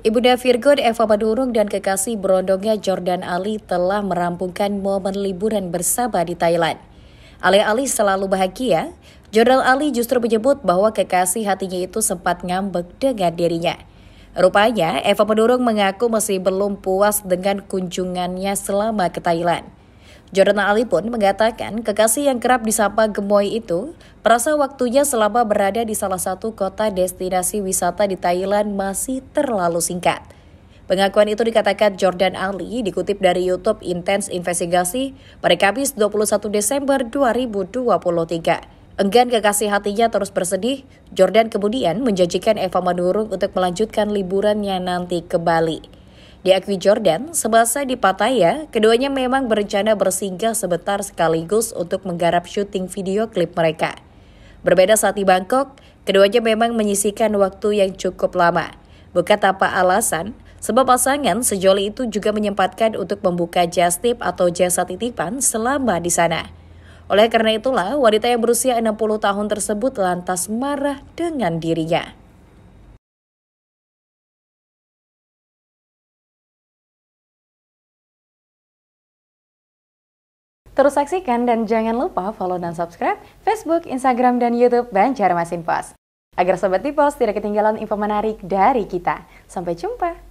Ibunda Virgo Eva Madurung dan kekasih berondongnya Jordan Ali telah merampungkan momen liburan bersama di Thailand. Alih-alih selalu bahagia, Jordan Ali justru menyebut bahwa kekasih hatinya itu sempat ngambek dengan dirinya. Rupanya, Eva Madurung mengaku masih belum puas dengan kunjungannya selama ke Thailand. Jordan Ali pun mengatakan kekasih yang kerap disapa gemoy itu merasa waktunya selama berada di salah satu kota destinasi wisata di Thailand masih terlalu singkat. Pengakuan itu dikatakan Jordan Ali dikutip dari YouTube Intense Investigasi pada Kamis 21 Desember 2023. Enggan kekasih hatinya terus bersedih, Jordan kemudian menjanjikan Eva Manurung untuk melanjutkan liburannya nanti ke Bali. Diakui Jordan, semasa di Pattaya, keduanya memang berencana bersinggah sebentar sekaligus untuk menggarap syuting video klip mereka. Berbeda saat di Bangkok, keduanya memang menyisikan waktu yang cukup lama. Bukan tanpa alasan, sebab pasangan sejoli itu juga menyempatkan untuk membuka jazz tip atau jasa titipan selama di sana. Oleh karena itulah, wanita yang berusia 60 tahun tersebut lantas marah dengan dirinya. Terus saksikan dan jangan lupa follow dan subscribe Facebook, Instagram, dan Youtube Banjarmasin Pos. Agar Sobat Tipos tidak ketinggalan info menarik dari kita. Sampai jumpa!